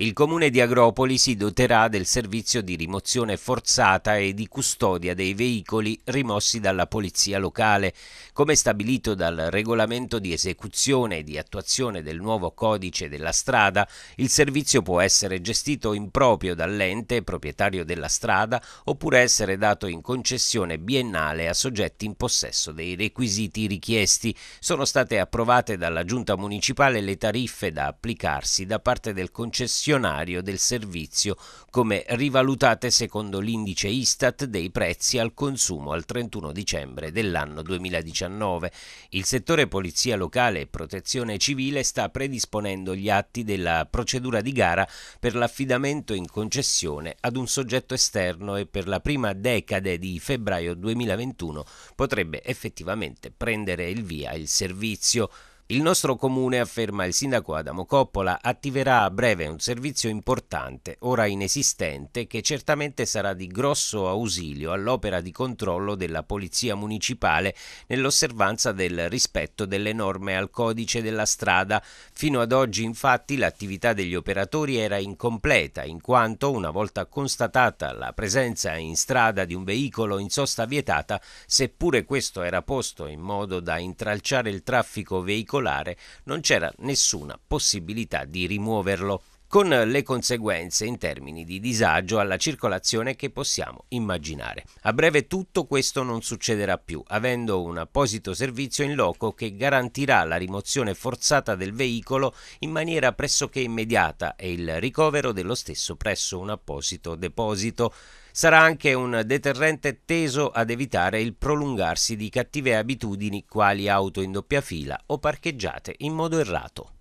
Il comune di Agropoli si doterà del servizio di rimozione forzata e di custodia dei veicoli rimossi dalla polizia locale. Come stabilito dal regolamento di esecuzione e di attuazione del nuovo codice della strada, il servizio può essere gestito in proprio dall'ente proprietario della strada oppure essere dato in concessione biennale a soggetti in possesso dei requisiti richiesti. Sono state approvate dalla giunta municipale le tariffe da applicarsi da parte del concessionario inflazionario del servizio, come rivalutate secondo l'indice Istat dei prezzi al consumo al 31 dicembre dell'anno 2019. Il settore polizia locale e protezione civile sta predisponendo gli atti della procedura di gara per l'affidamento in concessione ad un soggetto esterno e per la prima decade di febbraio 2021 potrebbe effettivamente prendere il via il servizio. Il nostro comune, afferma il sindaco Adamo Coppola, attiverà a breve un servizio importante, ora inesistente, che certamente sarà di grosso ausilio all'opera di controllo della Polizia Municipale nell'osservanza del rispetto delle norme al codice della strada. Fino ad oggi, infatti, l'attività degli operatori era incompleta, in quanto, una volta constatata la presenza in strada di un veicolo in sosta vietata, seppure questo era posto in modo da intralciare il traffico veicolare, circolare non c'era nessuna possibilità di rimuoverlo con le conseguenze in termini di disagio alla circolazione che possiamo immaginare. A breve tutto questo non succederà più, avendo un apposito servizio in loco che garantirà la rimozione forzata del veicolo in maniera pressoché immediata e il ricovero dello stesso presso un apposito deposito sarà anche un deterrente teso ad evitare il prolungarsi di cattive abitudini quali auto in doppia fila o parcheggiate in modo errato.